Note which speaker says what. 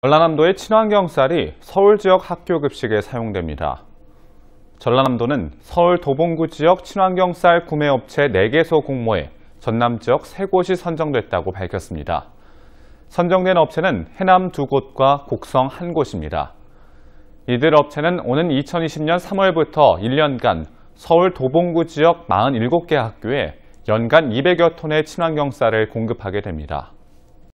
Speaker 1: 전라남도의 친환경 쌀이 서울 지역 학교 급식에 사용됩니다. 전라남도는 서울 도봉구 지역 친환경 쌀 구매업체 4개소 공모에 전남 지역 3곳이 선정됐다고 밝혔습니다. 선정된 업체는 해남 2곳과 곡성 1곳입니다. 이들 업체는 오는 2020년 3월부터 1년간 서울 도봉구 지역 47개 학교에 연간 200여 톤의 친환경 쌀을 공급하게 됩니다.